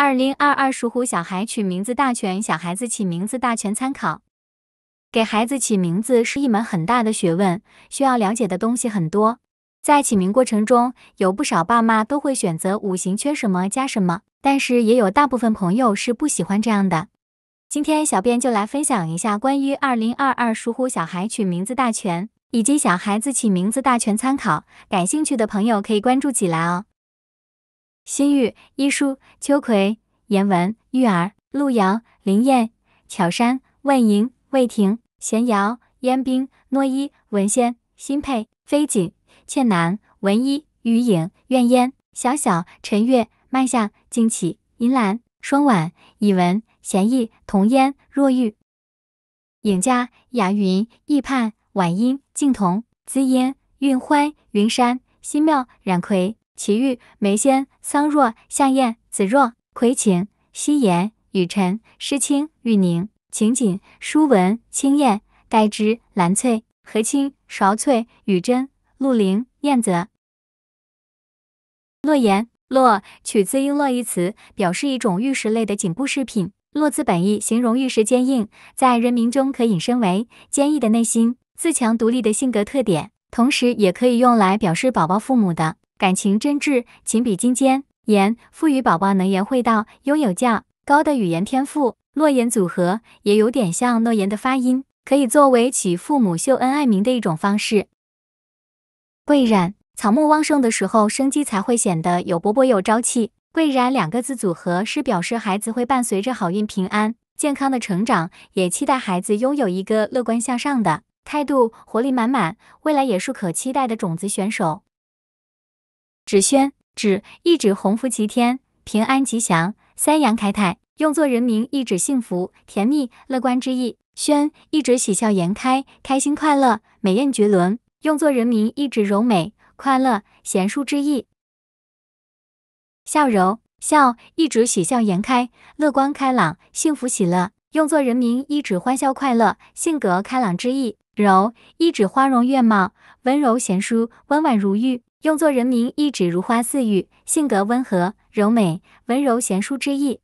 二零二二属虎小孩取名字大全，小孩子起名字大全参考。给孩子起名字是一门很大的学问，需要了解的东西很多。在起名过程中，有不少爸妈都会选择五行缺什么加什么，但是也有大部分朋友是不喜欢这样的。今天小编就来分享一下关于二零二二属虎小孩取名字大全以及小孩子起名字大全参考，感兴趣的朋友可以关注起来哦。新玉、一舒、秋葵、言文、玉儿、陆瑶、林燕、巧山、万莹、魏婷、贤瑶、燕冰、诺伊、文仙、新佩、飞锦、倩楠、文一、余影、苑嫣、小小、陈月、麦夏、静起、银兰、双婉、以文、贤意、童嫣、若玉、影家、雅云、易盼、婉音、静彤、滋音、韵欢、云山、新妙、冉葵。奇玉梅仙、桑若、向燕、子若、葵芹、夕颜、雨辰、诗清、玉宁、晴锦、舒文、青燕、黛之、蓝翠、荷青、芍翠、雨珍、陆玲、燕泽、洛言。洛，取自“英洛”一词，表示一种玉石类的颈部饰品。洛字本意形容玉石坚硬，在人名中可引申为坚毅的内心、自强独立的性格特点，同时也可以用来表示宝宝父母的。感情真挚，情比金坚。言赋予宝宝能言会道，拥有较高的语言天赋。诺言组合也有点像诺言的发音，可以作为起父母秀恩爱名的一种方式。贵冉，草木旺盛的时候，生机才会显得有勃勃有朝气。贵冉两个字组合是表示孩子会伴随着好运、平安、健康的成长，也期待孩子拥有一个乐观向上的态度，活力满满，未来也是可期待的种子选手。芷萱，芷一指鸿福齐天、平安吉祥、三阳开泰，用作人名一指幸福、甜蜜、乐观之意；轩，一指喜笑颜开、开心快乐、美艳绝伦，用作人名一指柔美、快乐、贤淑之意。笑柔笑一指喜笑颜开、乐观开朗、幸福喜乐。用作人名，意指欢笑快乐、性格开朗之意；柔，意指花容月貌、温柔贤淑、温婉如玉。用作人名，意指如花似玉、性格温和、柔美、温柔贤淑之意。